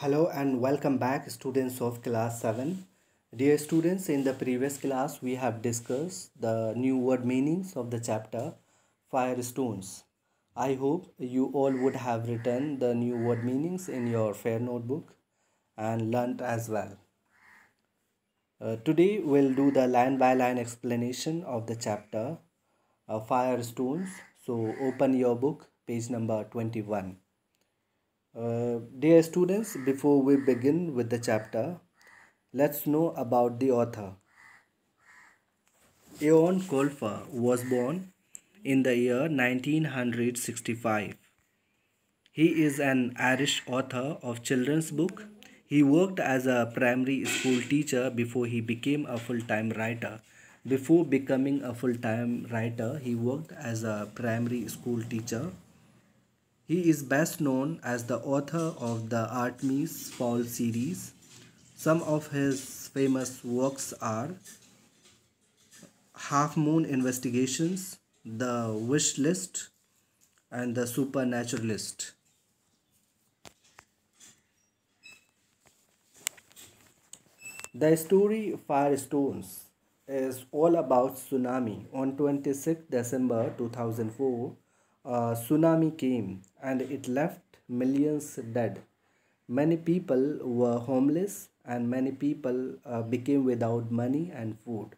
Hello and welcome back students of class 7. Dear students, in the previous class we have discussed the new word meanings of the chapter Firestones. I hope you all would have written the new word meanings in your fair notebook and learnt as well. Uh, today we'll do the line by line explanation of the chapter uh, Firestones. So open your book page number 21. Uh, dear students, before we begin with the chapter, let's know about the author. Eon Kolfa was born in the year 1965. He is an Irish author of children's book. He worked as a primary school teacher before he became a full-time writer. Before becoming a full-time writer, he worked as a primary school teacher he is best known as the author of the Artemis Fowl series. Some of his famous works are Half Moon Investigations, The Wish List, and The Supernaturalist. The story Firestones is all about tsunami. On 26 December 2004, a tsunami came and it left millions dead. Many people were homeless and many people uh, became without money and food.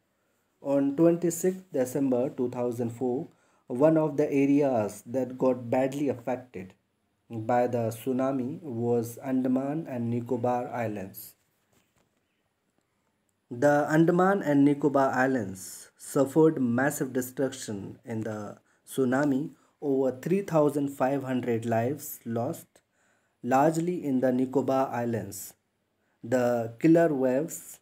On 26 December 2004, one of the areas that got badly affected by the tsunami was Andaman and Nicobar Islands. The Andaman and Nicobar Islands suffered massive destruction in the tsunami over 3,500 lives lost, largely in the Nicobar Islands. The killer waves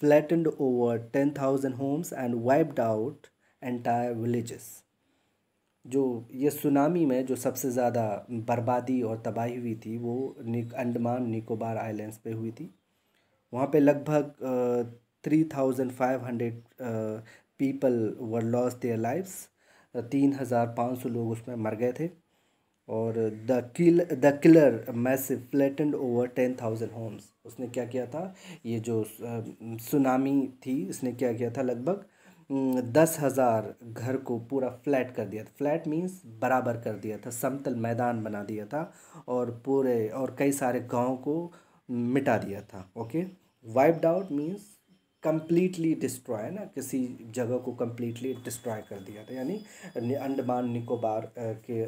flattened over 10,000 homes and wiped out entire villages. जो ये tsunami में जो सबसे ज़्यादा बर्बादी और तबाही हुई थी वो निक अंडमान निकोबार आइलैंड्स पे हुई थी वहाँ पे लगभग three thousand five hundred people were loss their lifes तीन हज़ार पाँच सौ लोग उसमें मर गए थे और the kill the killer massive flattened over ten thousand homes उसने क्या किया था ये जो सुनामी थी इसने क्या किया था लगभग दस हज़ार घर को पूरा फ्लैट कर दिया था फ्लैट मीन्स बराबर कर दिया था समतल मैदान बना दिया था और पूरे और कई सारे गांव को मिटा दिया था okay wiped out means completely destroy ना किसी जगह को कम्प्लीटली डिस्ट्रॉय कर दिया था यानी अंडमान निकोबार के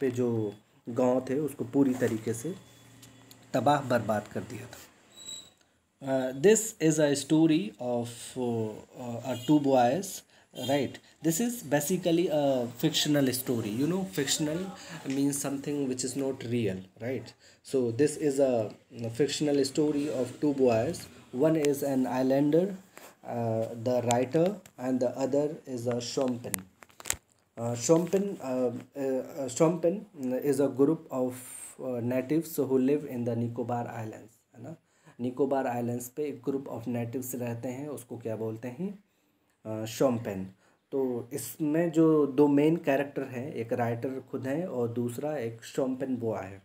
पे जो गांव थे उसको पूरी तरीके से तबाह बर्बाद कर दिया था this is a story of two boys right this is basically a fictional story you know fictional means something which is not real right so this is a fictional story of two boys One is an islander, uh, the writer, and the other is a Shompen. Uh, Shompen, uh, uh, Shompen is a group of uh, natives who live in the Nicobar Islands. है ना Nicobar islands पे एक group of natives रहते हैं उसको क्या बोलते हैं शोम्पेन तो इसमें जो दो मेन कैरेक्टर हैं एक राइटर खुद हैं और दूसरा एक शोम्पेन बोआ है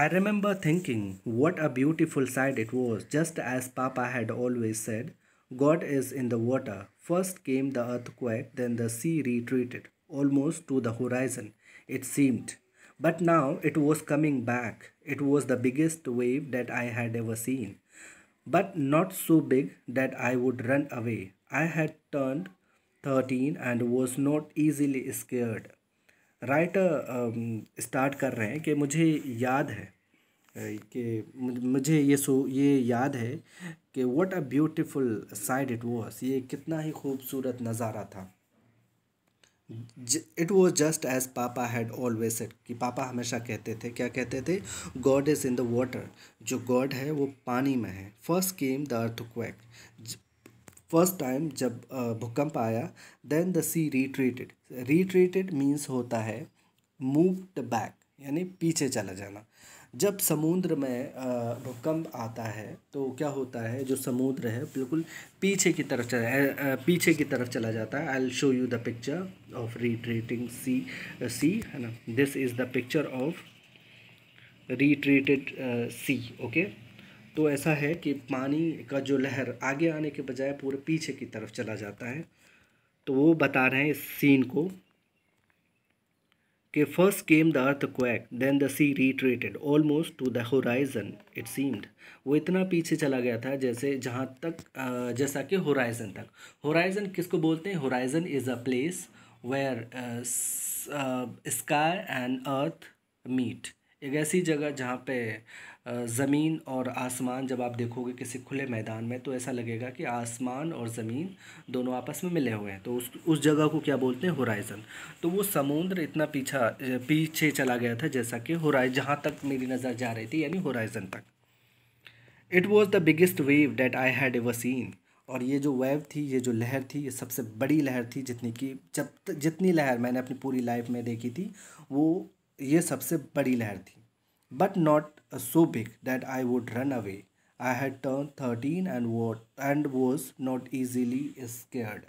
I remember thinking what a beautiful sight it was, just as Papa had always said God is in the water. First came the earthquake, then the sea retreated, almost to the horizon, it seemed. But now it was coming back. It was the biggest wave that I had ever seen, but not so big that I would run away. I had turned 13 and was not easily scared. Right start कर रहे हैं कि मुझे याद है कि मुझे ये सो ये याद है कि what a beautiful sight it was ये कितना ही खूबसूरत नज़ारा था it was just as papa had always said कि पापा हमेशा कहते थे क्या कहते थे God is in the water जो गॉड है वो पानी में है first came the earthquake first time जब भूकंप आया then the sea retreated retreated means होता है मूव्ड बैक यानी पीछे चला जाना जब समुद्र में भूकंप आता है तो क्या होता है जो समुद्र है बिल्कुल पीछे की तरफ चला पीछे की तरफ चला जाता है I'll show you the picture of retreating sea sea है ना this is the picture of retreated sea okay तो ऐसा है कि पानी का जो लहर आगे आने के बजाय पूरे पीछे की तरफ चला जाता है तो वो बता रहे हैं इस सीन को कि first came the earthquake then the sea retreated almost to the horizon it seemed वो इतना पीछे चला गया था जैसे जहाँ तक जैसा कि होराइजन तक होराइजन किसको बोलते हैं horizon is a place where sky and earth meet एक ऐसी जगह जहाँ पे ज़मीन और आसमान जब आप देखोगे किसी खुले मैदान में तो ऐसा लगेगा कि आसमान और ज़मीन दोनों आपस में मिले हुए हैं तो उस उस जगह को क्या बोलते हैं होराइज़न तो वो समुद्र इतना पीछा पीछे चला गया था जैसा कि होराइज जहाँ तक मेरी नज़र जा रही थी यानी होराइज़न तक it was the biggest wave that I had ever seen और ये जो वेव थी ये जो लहर थी ये सबसे बड़ी लहर थी जितनी की जब जितनी लहर मैंने अपनी पूरी लाइफ में देखी थी वो ये सबसे बड़ी लहर थी but not so big that I would run away I had turn thirteen and what and was not easily scared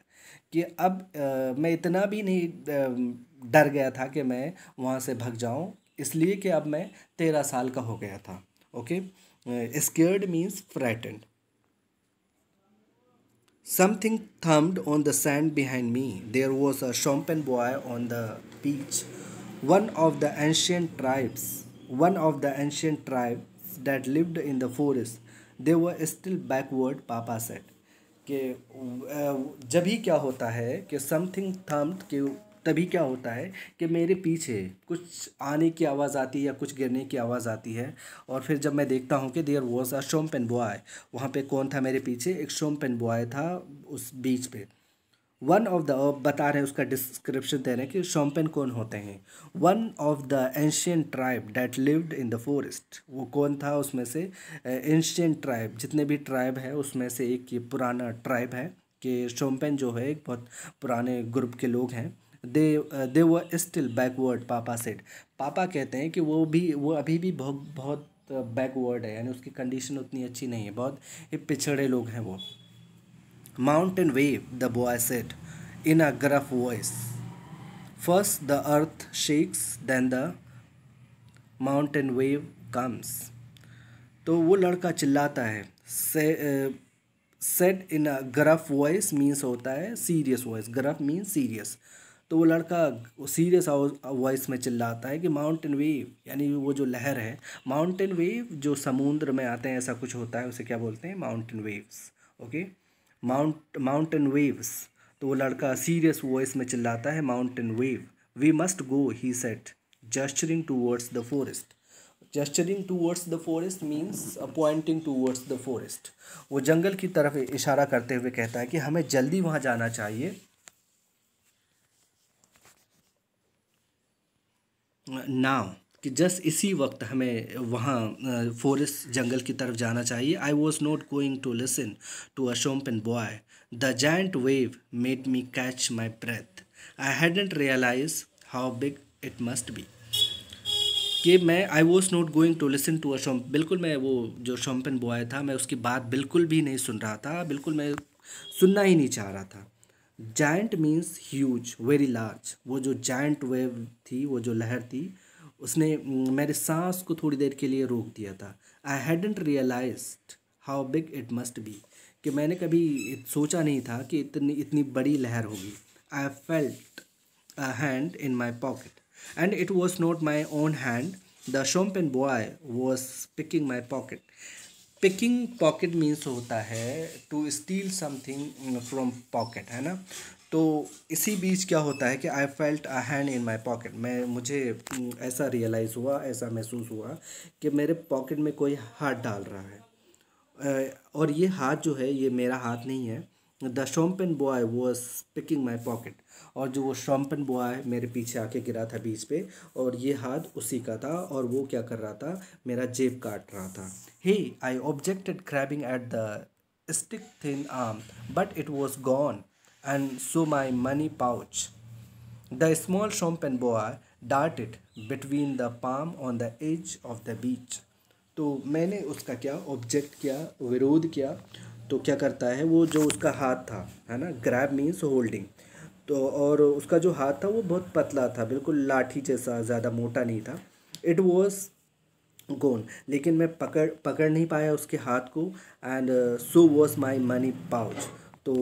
कि अब आ, uh, मैं इतना भी नहीं um, डर गया था कि मैं वहाँ से भग जाऊँ इसलिए कि अब मैं तेरह साल का हो गया था okay scared means frightened something thumped on the sand behind me there was a Shompen boy on the beach one of the ancient tribes one of the ancient tribes that lived in the forest they were still backward papa said के uh, जब ही क्या होता है कि something thumbed के तभी क्या होता है कि मेरे पीछे कुछ आने की आवाज़ आती है या कुछ गिरने की आवाज़ आती है और फिर जब मैं देखता हूँ कि there was a Shompen boy वहाँ पे कौन था मेरे पीछे एक शोम पेन बॉय था उस बीच पे वन ऑफ द बता रहे हैं उसका डिस्क्रिप्शन दे रहे हैं कि शॉम्पेन कौन होते हैं one of the ancient tribe that lived in the forest वो कौन था उसमें से एंशियन ट्राइब जितने भी ट्राइब है उसमें से एक ये पुराना ट्राइब है कि शॉम्पेन जो है एक बहुत पुराने ग्रुप के लोग हैं दे दे वो स्टिल बैकवर्ड पापा सेट पापा कहते हैं कि वो भी वो अभी भी बहुत बहुत बैकवर्ड है यानी उसकी कंडीशन उतनी अच्छी नहीं है बहुत पिछड़े लोग हैं वो Mountain wave, the boy said, in a gruff voice. First the earth shakes, then the mountain wave comes. तो वो लड़का चिल्लाता है said in a gruff voice means होता है serious voice gruff means serious तो वो लड़का सीरियस वॉइस में चिल्लाता है कि माउंटेन वेव यानी वो जो लहर है माउंटेन वेव जो समुद्र में आते हैं ऐसा कुछ होता है उसे क्या बोलते हैं mountain waves okay mount mountain waves तो वो लड़का सीरियस वॉइस में चिल्लाता है mountain wave we must go he said gesturing towards the forest gesturing towards the forest means appointing towards the forest वो जंगल की तरफ इशारा करते हुए कहता है कि हमें जल्दी वहाँ जाना चाहिए नाव कि जस्ट इसी वक्त हमें वहाँ फॉरेस्ट जंगल की तरफ जाना चाहिए I was not going to listen to a pin boy the giant wave made me catch my breath I hadn't realise how big it must be कि मैं I was not going to listen to a बिल्कुल मैं वो जो शोम्पिन boy था मैं उसकी बात बिल्कुल भी नहीं सुन रहा था बिल्कुल मैं सुनना ही नहीं चाह रहा था giant means huge very large वो जो जाइंट वेव थी वो जो लहर थी उसने मेरे सांस को थोड़ी देर के लिए रोक दिया था I hadn't realise how big it must be कि मैंने कभी सोचा नहीं था कि इतनी इतनी बड़ी लहर होगी I felt a hand in my pocket and it was not my own hand the Shompen boy was picking my pocket picking pocket means होता है to steal something from pocket है ना तो इसी बीच क्या होता है कि I felt a hand in my pocket मैं मुझे ऐसा रियलाइज़ हुआ ऐसा महसूस हुआ कि मेरे पॉकेट में कोई हाथ डाल रहा है और ये हाथ जो है ये मेरा हाथ नहीं है the Shompen boy was picking my pocket और जो वो शॉम्पन बॉय मेरे पीछे आके गिरा था बीच पे और ये हाथ उसी का था और वो क्या कर रहा था मेरा जेब काट रहा था hey I objected grabbing at the stick thin arm but it was gone and so my money pouch. The small champagne boa darted between the palm on the edge of the beach. तो मैंने उसका क्या object किया विरोध किया तो क्या करता है वो जो उसका हाथ था है ना ग्रैब मीन्स होल्डिंग तो और उसका जो हाथ था वो बहुत पतला था बिल्कुल लाठी जैसा ज़्यादा मोटा नहीं था इट वॉज गोन लेकिन मैं पकड़ पकड़ नहीं पाया उसके हाथ को and so was my money pouch तो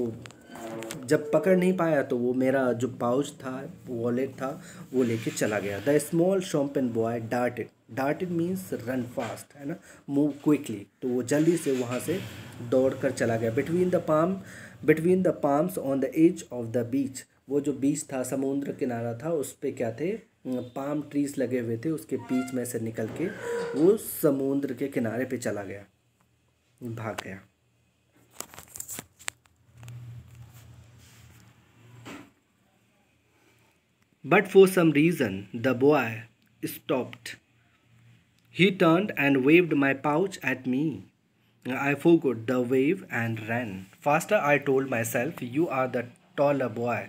जब पकड़ नहीं पाया तो वो मेरा जो पाउच था वॉलेट था वो लेके चला गया the small Shompen boy darted darted means run fast है ना मूव क्विकली तो वो जल्दी से वहाँ से दौड़ कर चला गया between the palm between the palms on the edge of the beach वो जो बीच था समुद्र किनारा था उस पर क्या थे पाम ट्रीज लगे हुए थे उसके बीच में से निकल के वो समुद्र के किनारे पे चला गया भाग गया But for some reason, the boy stopped. He turned and waved my pouch at me. I forgot the wave and ran. Faster, I told myself, you are the taller boy.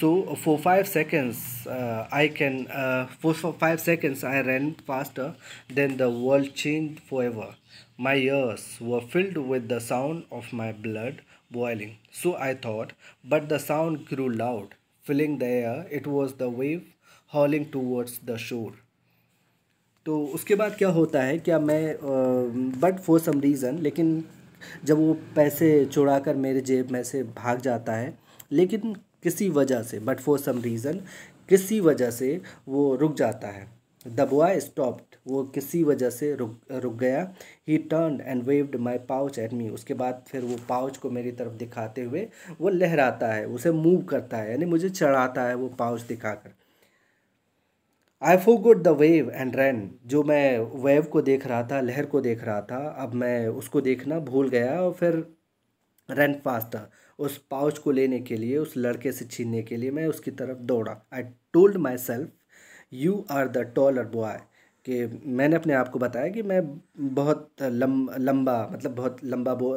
So for five seconds, uh, I can uh, for, for five seconds I ran faster. Then the world changed forever. My ears were filled with the sound of my blood boiling. So I thought, but the sound grew loud. Filling the air it was the wave hauling towards the shore तो उसके बाद क्या होता है क्या मैं but for some reason लेकिन जब वो पैसे चुरा कर मेरे जेब में से भाग जाता है लेकिन किसी वजह से बट फॉर सम रीज़न किसी वजह से वो रुक जाता है द बॉय स्टॉप्ड वो किसी वजह से रुक रुक गया he turn and waved my pouch at me उसके बाद फिर वो पाउच को मेरी तरफ दिखाते हुए वो लहराता है उसे मूव करता है यानी मुझे चढ़ाता है वो पाउच दिखाकर I forgot the wave and ran जो मैं वेव को देख रहा था लहर को देख रहा था अब मैं उसको देखना भूल गया और फिर रन फास्टर उस पाउच को लेने के लिए उस लड़के से छीनने के लिए मैं उसकी तरफ दौड़ा I told myself you are the taller boy कि मैंने अपने आप को बताया कि मैं बहुत लम लंबा मतलब बहुत लंबा बो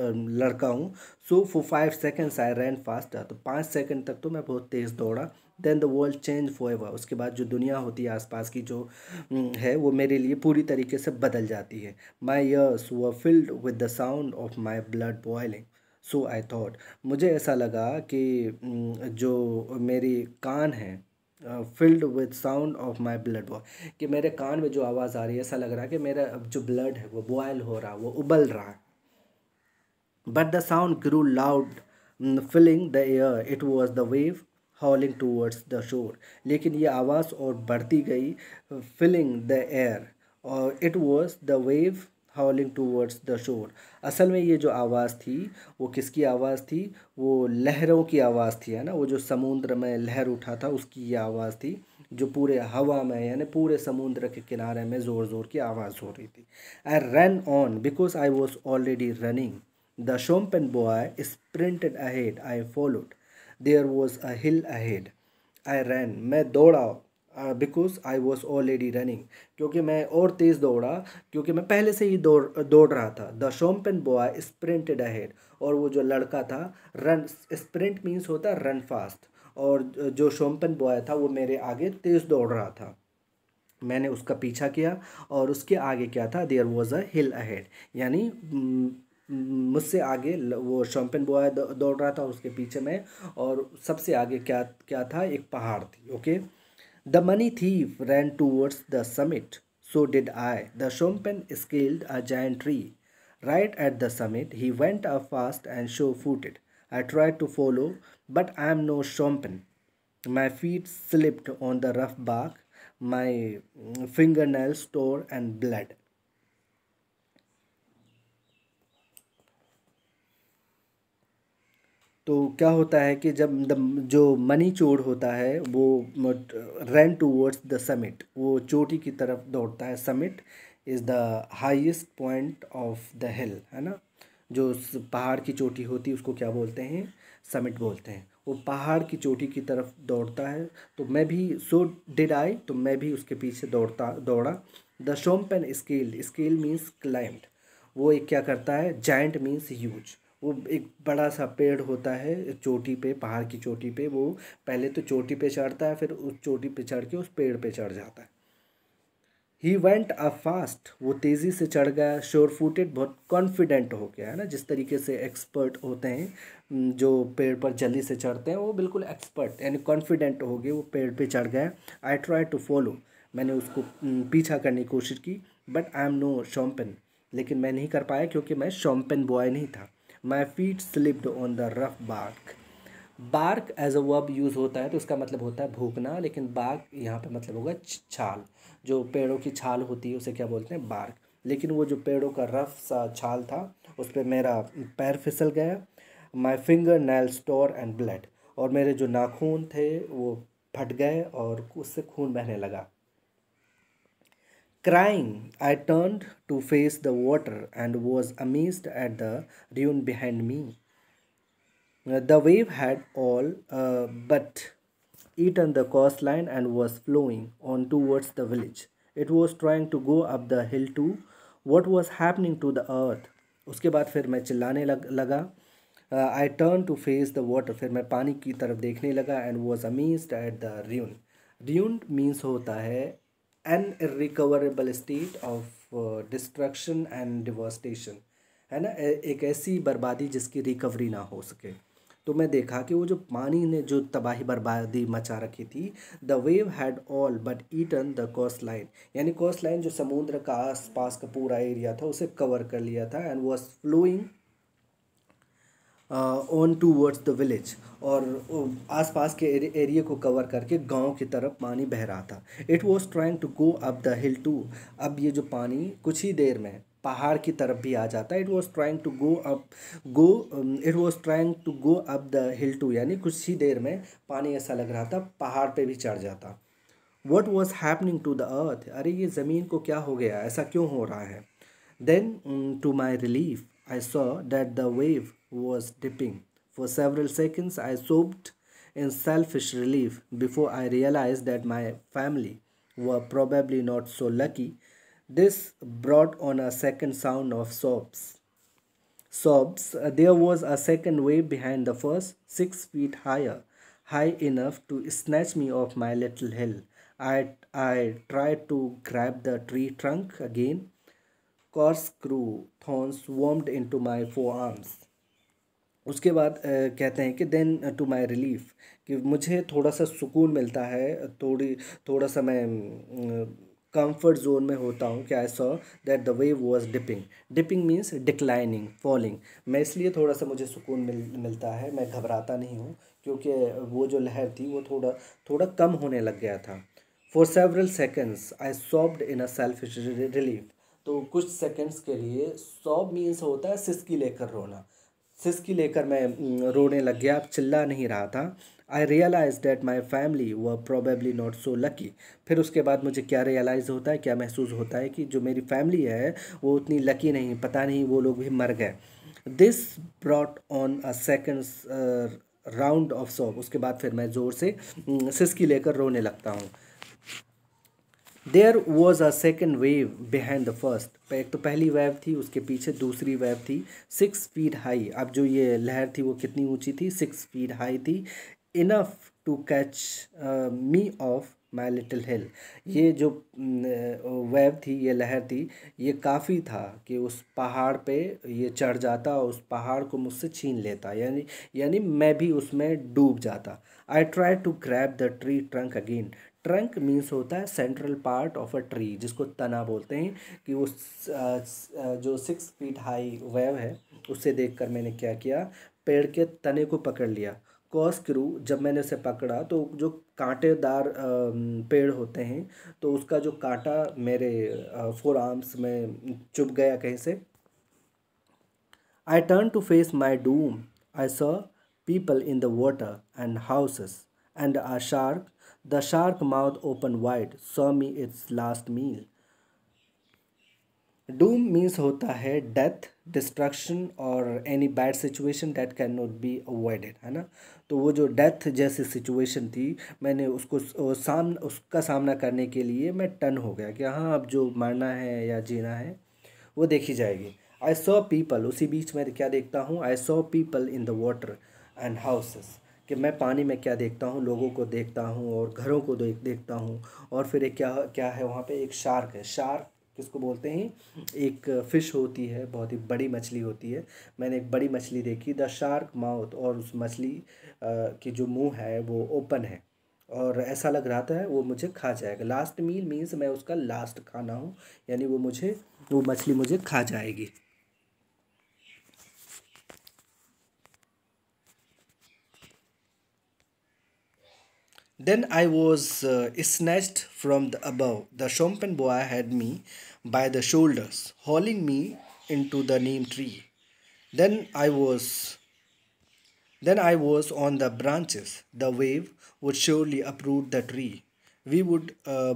लड़का हूँ so for five seconds I ran fast तो पाँच सेकेंड तक तो मैं बहुत तेज़ दौड़ा then the world change forever उसके बाद जो दुनिया होती है आसपास की जो है वो मेरे लिए पूरी तरीके से बदल जाती है my ears were filled with the sound of my blood boiling so I thought मुझे ऐसा लगा कि जो मेरी कान है filled with sound of my blood was कि मेरे कान में जो आवाज़ आ रही है ऐसा लग रहा है कि मेरा जो ब्लड है वो बॉयल हो रहा वो उबल रहा है but the sound grew loud filling the air it was the wave hauling towards the shore लेकिन ये आवाज़ और बढ़ती गई फिलिंग द एयर और it was the wave hauling towards the shore असल में ये जो आवाज़ थी वो किसकी आवाज़ थी वो लहरों की आवाज़ थी है ना वो जो समुद्र में लहर उठा था उसकी ये आवाज़ थी जो पूरे हवा में यानी पूरे समुद्र के किनारे में ज़ोर ज़ोर की आवाज़ हो रही थी I ran on because I was already running the and boy sprinted ahead I followed there was a hill ahead I ran मैं दौड़ा because I was already running क्योंकि मैं और तेज़ दौड़ा क्योंकि मैं पहले से ही दौड़ दौड़ रहा था the Shompen boy sprinted ahead और वो जो लड़का था रन स्प्रिंट मीन्स होता रन फास्ट और जो शोम्पन बॉय था वो मेरे आगे तेज़ दौड़ रहा था मैंने उसका पीछा किया और उसके आगे क्या था there was a hill ahead यानी मुझसे आगे वो शम्पेन बॉय दौड़ रहा था उसके पीछे में और सबसे आगे क्या क्या था एक पहाड़ थी okay The money thief ran towards the summit. So did I. The Shompen scaled a giant tree. Right at the summit, he went up fast and sure footed. I tried to follow, but I am no Shompen. My feet slipped on the rough bark, my mm, fingernails tore and bled. तो क्या होता है कि जब the जो money चोर होता है वो रन टूवर्ड्स द समिट वो चोटी की तरफ दौड़ता है summit is the highest point of the hill है ना जो पहाड़ की चोटी होती है उसको क्या बोलते हैं समिट बोलते हैं वो पहाड़ की चोटी की तरफ दौड़ता है तो मैं भी सो डिड आई तो मैं भी उसके पीछे दौड़ता दौड़ा the Shompen scale scale means climb वो एक क्या करता है जैंट मीन्स यूज वो एक बड़ा सा पेड़ होता है चोटी पे पहाड़ की चोटी पे वो पहले तो चोटी पे चढ़ता है फिर उस चोटी पे चढ़ के उस पेड़ पे चढ़ जाता है ही वेंट अ फास्ट वो तेज़ी से चढ़ गया श्योर फूटेड बहुत कॉन्फिडेंट हो गया है ना जिस तरीके से एक्सपर्ट होते हैं जो पेड़ पर जल्दी से चढ़ते हैं वो बिल्कुल एक्सपर्ट यानी कॉन्फिडेंट हो गए वो पेड़ पे चढ़ गया आई ट्राई टू फॉलो मैंने उसको पीछा करने की कोशिश की but I am no Shompen लेकिन मैं नहीं कर पाया क्योंकि मैं शॉम्पेन बॉय नहीं था my feet slipped on the rough bark bark as a verb use होता है तो उसका मतलब होता है भूखना लेकिन बार्क यहाँ पे मतलब होगा छाल जो पेड़ों की छाल होती है उसे क्या बोलते हैं बार्क लेकिन वो जो पेड़ों का रफ सा छाल था उस पर मेरा पैर फिसल गया my fingernail store and blood और मेरे जो नाखून थे वो फट गए और उससे खून बहने लगा Crying, I turned to face the water and was amazed at the ruin behind me. The wave had all uh, but eaten the coastline and was flowing on towards the village. It was trying to go up the hill too. What was happening to the earth? उसके बाद फिर मैं चिल्लाने लग लगा I turn to face the water फिर मैं पानी की तरफ देखने लगा and was amazed at the ruin ruin means होता है an irrecoverable state of destruction and devastation है ना एक ऐसी बर्बादी जिसकी रिकवरी ना हो सके तो मैं देखा कि वो जो पानी ने जो तबाही बर्बादी मचा रखी थी the wave had all but eaten the coast line यानी कोस्ट लाइन जो समुद्र का आस पास का पूरा एरिया था उसे कवर कर लिया था and was flowing on towards the village और आसपास के एरिए को कवर करके गांव की तरफ पानी बह रहा था it was trying to go up the hill too अब ये जो पानी कुछ ही देर में पहाड़ की तरफ भी आ जाता है it was trying to go up go it was trying to go up the hill too यानी कुछ ही देर में पानी ऐसा लग रहा था पहाड़ पे भी चढ़ जाता what was happening to the earth अरे ये ज़मीन को क्या हो गया ऐसा क्यों हो रहा है then to my relief I saw that the wave was dipping. For several seconds, I sobbed in selfish relief before I realized that my family were probably not so lucky. This brought on a second sound of sobs. Sobs, there was a second wave behind the first, six feet higher, high enough to snatch me off my little hill. I, I tried to grab the tree trunk again. Corkscrew thorns swarmed into my forearms. उसके बाद कहते हैं कि then to my relief कि मुझे थोड़ा सा सुकून मिलता है थोड़ी थोड़ा सा मैं कंफर्ट जोन में होता हूँ कि I saw that the wave was dipping dipping means declining falling मैं इसलिए थोड़ा सा मुझे सुकून मिल मिलता है मैं घबराता नहीं हूँ क्योंकि वो जो लहर थी वो थोड़ा थोड़ा कम होने लग गया था for several seconds I sobbed in a self relief तो कुछ सेकेंड्स के लिए सॉब मीन्स होता है सिस्की लेकर रोना सिस्की लेकर मैं रोने लग गया चिल्ला नहीं रहा था I realize that my family was probably not so lucky फिर उसके बाद मुझे क्या रियलाइज़ होता है क्या महसूस होता है कि जो मेरी फैमिली है वो उतनी लकी नहीं पता नहीं वो लोग भी मर गए this brought on a second round of sop उसके बाद फिर मैं ज़ोर से सिस्की लेकर रोने लगता हूँ there was a second wave behind the first एक तो पहली वेव थी उसके पीछे दूसरी वेव थी सिक्स फीट हाई अब जो ये लहर थी वो कितनी ऊंची थी सिक्स फीट हाई थी enough to catch me off my little hill ये जो वेव mm, uh, थी ये लहर थी ये काफ़ी था कि उस पहाड़ पे ये चढ़ जाता और उस पहाड़ को मुझसे छीन लेता यानी यानी मैं भी उसमें डूब जाता I try to grab the tree trunk again trunk means होता है central part of a tree जिसको तना बोलते हैं कि उस जो सिक्स फीट हाई वेव है उससे देखकर मैंने क्या किया पेड़ के तने को पकड़ लिया कॉस क्रू जब मैंने उसे पकड़ा तो जो कांटेदार पेड़ होते हैं तो उसका जो कांटा मेरे फोर आर्म्स में चुप गया कहीं से I turn to face my doom I saw people in the water and houses and a shark the shark mouth open wide so me its last meal doom means होता है death destruction और any bad situation that can not be avoided है ना तो वो जो death जैसी situation थी मैंने उसको साम उसका सामना करने के लिए मैं टन हो गया कि हाँ अब जो मरना है या जीना है वो देखी जाएगी आई सॉ पीपल उसी बीच में क्या देखता हूँ I saw people in the water and houses कि मैं पानी में क्या देखता हूँ लोगों को देखता हूँ और घरों को देख देखता हूँ और फिर एक क्या क्या है वहाँ पे एक शार्क है शार्क किसको बोलते हैं एक फ़िश होती है बहुत ही बड़ी मछली होती है मैंने एक बड़ी मछली देखी द शार्क माउथ और उस मछली की जो मुंह है वो ओपन है और ऐसा लग रहा था वो मुझे खा जाएगा लास्ट मील मीन्स मैं उसका लास्ट खाना हूँ यानी वो मुझे वो मछली मुझे खा जाएगी Then I was uh, snatched from the above. The champagne boy had me by the shoulders, hauling me into the neem tree. Then I was then I was on the branches. The wave would surely uproot the tree. We would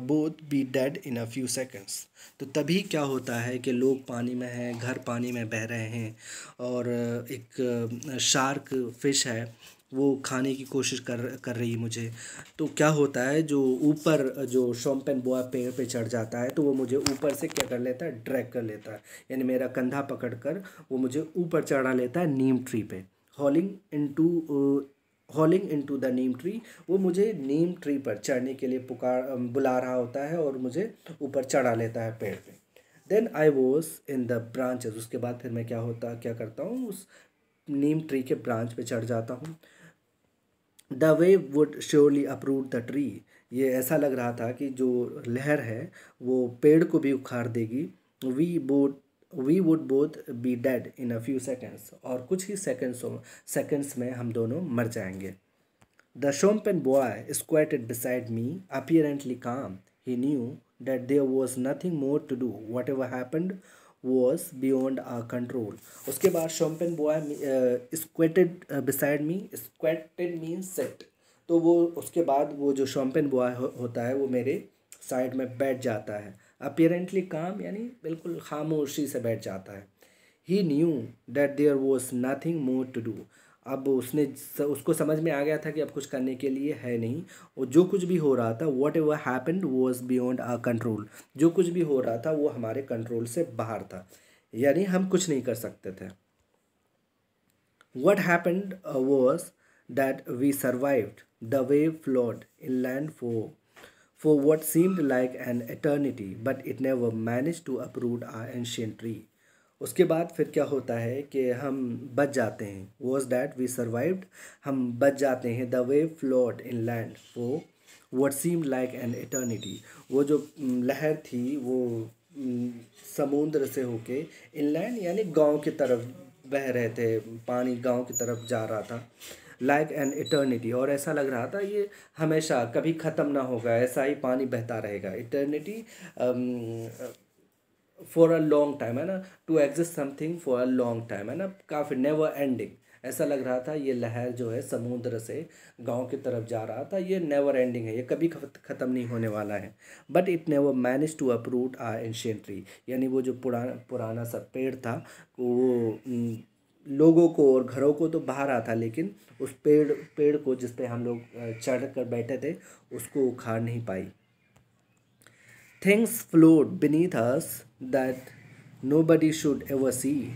both be dead in a few seconds तो तभी क्या होता है कि लोग पानी में हैं घर पानी में बह रहे हैं और एक शार्क फिश है वो खाने की कोशिश कर कर रही मुझे तो क्या होता है जो ऊपर जो शॉम्पेन बोआ पेड़ पे चढ़ जाता है तो वो मुझे ऊपर से क्या कर लेता है ड्रैग कर लेता है यानी मेरा कंधा पकड़ कर वो मुझे ऊपर चढ़ा लेता है नीम ट्री पे hauling into hauling into the neem tree वो मुझे नीम ट्री पर चढ़ने के लिए पुकार बुला रहा होता है और मुझे ऊपर चढ़ा लेता है पेड़ पे then I was in the branches उसके बाद फिर मैं क्या होता क्या करता हूँ उस नीम ट्री के ब्रांच पे चढ़ जाता हूँ the wave would surely uproot the tree ये ऐसा लग रहा था कि जो लहर है वो पेड़ को भी उखाड़ देगी we both we would both be dead in a few seconds और कुछ ही सेकेंड्सों सेकेंड्स में हम दोनों मर जाएंगे the and boy it beside me apparently calm he knew that there was nothing more to do whatever happened was beyond our control उसके बाद Shompen boy squatted beside me squatted mean sat तो वो उसके बाद वो जो champagne boy हो, होता है वो मेरे साइड में बैठ जाता है अपेरेंटली काम यानी बिल्कुल खामोशी से बैठ जाता है he knew that there was nothing more to do अब उसने उसको समझ में आ गया था कि अब कुछ करने के लिए है नहीं और जो कुछ भी हो रहा था whatever happened was beyond our control जो कुछ भी हो रहा था वो हमारे कंट्रोल से बाहर था यानी हम कुछ नहीं कर सकते थे what happened was that we survived the wave flowed inland for for what seemed like an eternity but it never manage to to our our tree उसके बाद फिर क्या होता है कि हम बच जाते हैं वॉज डैट वी सर्वाइव्ड हम बच जाते हैं the wave float inland वो what seem like an eternity वो जो लहर थी वो समुद्र से होके इनलैंड यानी गांव की तरफ बह रहे थे पानी गांव की तरफ जा रहा था लाइक एन इटर्निटी और ऐसा लग रहा था ये हमेशा कभी ख़त्म ना होगा ऐसा ही पानी बहता रहेगा eternity for a long time है ना to exist something for a long time है ना काफ़ी नेवर एंडिंग ऐसा लग रहा था ये लहर जो है समुद्र से गांव की तरफ जा रहा था ये नेवर एंडिंग है ये कभी ख़त्म नहीं होने वाला है but it never manage to uproot our ancient tree यानी वो जो पुराना पुराना सा पेड़ था वो लोगों को और घरों को तो बाहर रहा था लेकिन उस पेड़ पेड़ को जिस पे हम लोग चढ़ कर बैठे थे उसको उखाड़ नहीं पाई Things float beneath us that nobody should ever see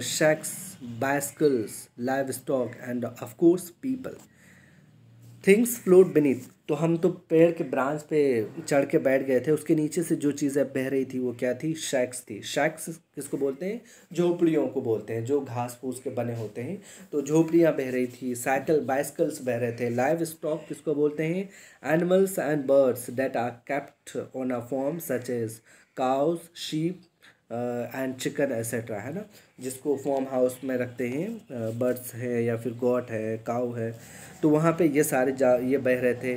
shacks, bicycles, livestock, and of course, people. Things float beneath तो हम तो पेड़ के ब्रांच पे चढ़ के बैठ गए थे उसके नीचे से जो चीज़ें बह रही थी वो क्या थी शैक्स थी शैक्स किसको बोलते हैं झोपड़ियों को बोलते हैं जो घास फूस के बने होते हैं तो झोपड़ियाँ बह रही थी साइकिल बाइसकल्स बह रहे थे लाइव स्टॉक किसको बोलते हैं animals and birds that are kept on a farm such as cows sheep and chicken et cetera है ना जिसको फॉर्म हाउस में रखते हैं बर्ड्स है या फिर गॉट है काउ है तो वहाँ पे ये सारे जा ये बह रहे थे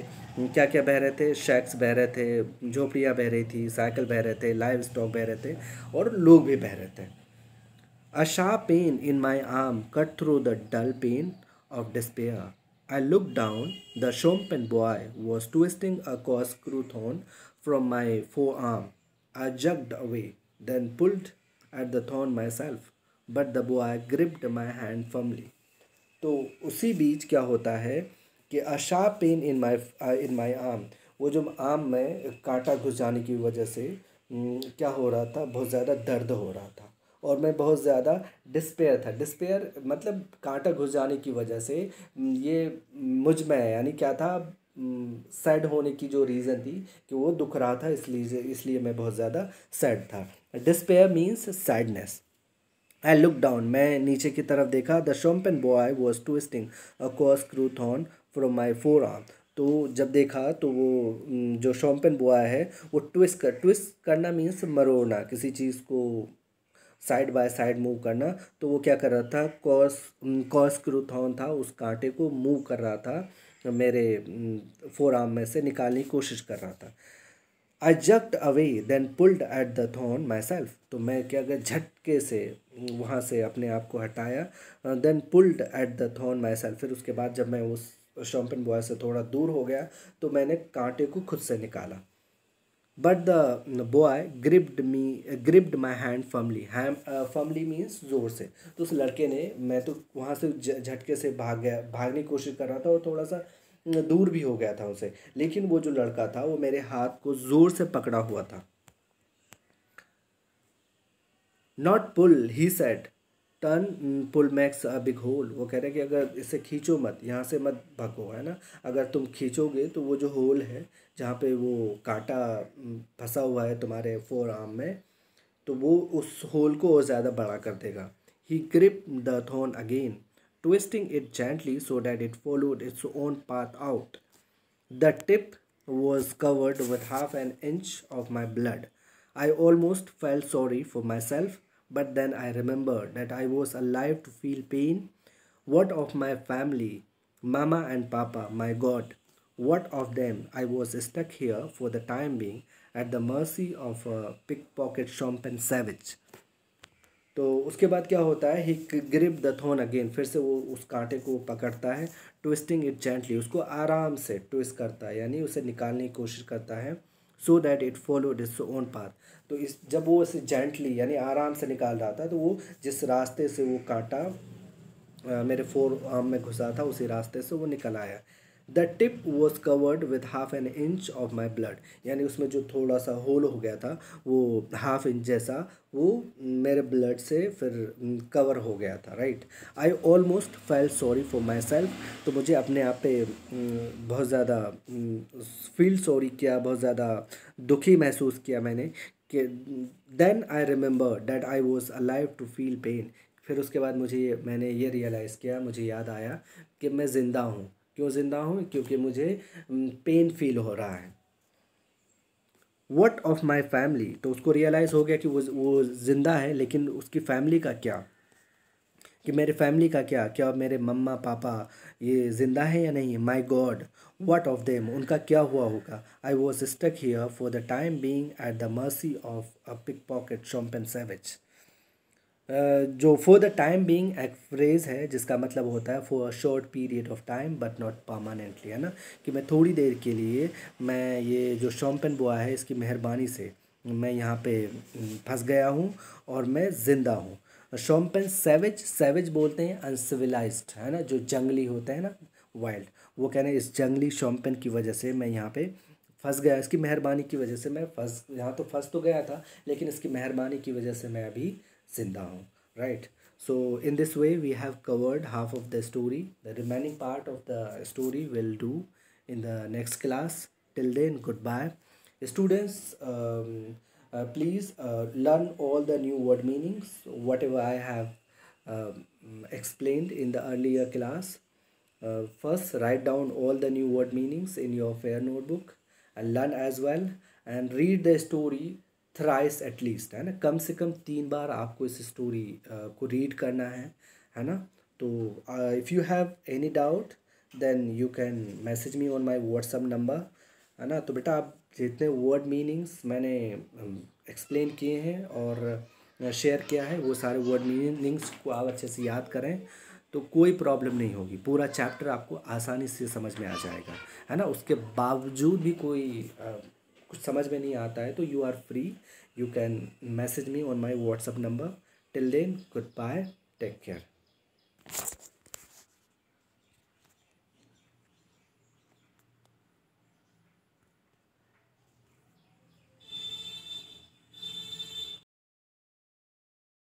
क्या क्या बह रहे थे शैक्स बह रहे थे झोपड़ियाँ बह रही थी साइकिल बह रहे थे लाइव स्टॉक बह रहे थे और लोग भी बह रहे थे a sharp pain in my arm cut through the dull pain of despair I looked down. The Shompen boy was twisting a corkscrew from my forearm I jerked away then pulled at the thorn myself, but the boy gripped my hand firmly. तो उसी बीच क्या होता है कि a sharp pain in my in my arm वो जो आम में काटा घुस जाने की वजह से हम्म, क्या हो रहा था बहुत ज़्यादा दर्द हो रहा था और मैं बहुत ज़्यादा डिस्पेयर था डिस्पेयर मतलब कांटा घुस जाने की वजह से हम्म, ये मुझ में यानी क्या था सैड होने की जो रीज़न थी कि वो दुख रहा था इसलिए इसलिए मैं बहुत ज़्यादा सैड था despair means sadness I look down मैं नीचे की तरफ देखा the Shompen boy was twisting a corkscrew thorn from my forearm तो जब देखा तो वो जो शॉम्पेन बॉय है वो ट्विस्ट कर ट्विस्ट करना मीन्स मरोड़ना किसी चीज़ को साइड बाय साइड मूव करना तो वो क्या कर रहा था कॉस कॉस क्रू थॉन था उस कांटे को मूव कर रहा था मेरे फोर आर्म में से निकालने की कोशिश कर रहा था I jerked away then pulled at the thorn myself तो मैं क्या गया झटके से वहाँ से अपने आप को हटाया then pulled at the thorn myself फिर उसके बाद जब मैं उस शॉम्पिन बॉय से थोड़ा दूर हो गया तो मैंने कांटे को खुद से निकाला but the boy gripped me gripped my hand firmly ham uh, uh जोर से तो उस लड़के ने मैं तो वहाँ से झटके से भाग गया भागने की कोशिश कर रहा था और थोड़ा सा दूर भी हो गया था उसे लेकिन वो जो लड़का था वो मेरे हाथ को ज़ोर से पकड़ा हुआ था not pull he said turn pull makes a big hole वो कह रहे हैं कि अगर इसे खींचो मत यहाँ से मत भागो है ना अगर तुम खींचोगे तो वो जो होल है जहाँ पे वो कांटा फंसा हुआ है तुम्हारे फोर आर्म में तो वो उस होल को और ज़्यादा बड़ा कर देगा he grip the thorn again twisting it gently so that it followed its own path out the tip was covered with half an inch of my blood I almost felt sorry for myself But then I remember that I was alive to feel pain. What of my family, Mama and Papa, my God? What of them? I was stuck here for the time being at the mercy of a pickpocket Shompen savage. तो उसके बाद क्या होता है he grip the thorn again फिर से वो उस कांटे को पकड़ता है ट्विस्टिंग इट जेंटली उसको आराम से ट्विस्ट करता है यानी उसे निकालने की कोशिश करता है so that it follow its own path तो इस जब वो इसे जेंटली यानी आराम से निकाल रहा था तो वो जिस रास्ते से वो कांटा मेरे फोर आर्म में घुसा था उसी रास्ते से वो निकल आया the tip was covered with half an inch of my blood यानी उसमें जो थोड़ा सा होल हो गया था वो हाफ इंच जैसा वो मेरे ब्लड से फिर कवर हो गया था right I almost felt sorry for myself तो मुझे अपने आप पे हम्म, बहुत ज़्यादा फील हम्म, सॉरी किया बहुत ज़्यादा दुखी महसूस किया मैंने कि then I remember that I was alive to feel pain फिर उसके बाद मुझे मैंने ये रियलाइज़ किया मुझे याद आया कि मैं ज़िंदा हूँ क्यों ज़िंदा हूँ क्योंकि मुझे पेन फील हो रहा है वट ऑफ माई फैमिली तो उसको रियलाइज़ हो गया कि वो वो ज़िंदा है लेकिन उसकी फैमिली का क्या कि मेरे फैमिली का क्या क्या मेरे मम्मा पापा ये ज़िंदा है या नहीं my God what of them उनका क्या हुआ होगा I was stuck here for the time being at the mercy of a pickpocket Shompen savage जो फॉर द टाइम बींग एक फ्रेज़ है जिसका मतलब होता है for a short period of time but not permanently है ना कि मैं थोड़ी देर के लिए मैं ये जो शॉम्पन बुआ है इसकी मेहरबानी से मैं यहाँ पे फंस गया हूँ और मैं ज़िंदा हूँ शॉम्पन सेवेज सेवेज बोलते हैं अनसिविलाइज है ना जो जंगली होते हैं ना वाइल्ड वो कह रहे हैं इस जंगली शॉम्पन की वजह से मैं यहाँ पे फंस गया इसकी मेहरबानी की वजह से मैं फंस यहाँ तो फंस तो गया था लेकिन इसकी मेहरबानी की वजह से मैं अभी Sindhu, right? So in this way, we have covered half of the story. The remaining part of the story will do in the next class. Till then, goodbye. Students, um, uh, please uh, learn all the new word meanings, whatever I have um, explained in the earlier class. Uh, first, write down all the new word meanings in your fair notebook and learn as well and read the story thrice at least है ना कम से कम तीन बार आपको इस story को read करना है है ना तो if you have any doubt then you can message me on my WhatsApp number है ना तो बेटा आप जितने वर्ड मीनिंग्स मैंने एक्सप्लेन किए हैं और शेयर किया है वो सारे वर्ड मीनिंग्स को आप अच्छे से याद करें तो कोई प्रॉब्लम नहीं होगी पूरा चैप्टर आपको आसानी से समझ में आ जाएगा है ना उसके बावजूद भी कोई कुछ समझ में नहीं आता है तो you are free you can message me on my WhatsApp number till then goodbye take care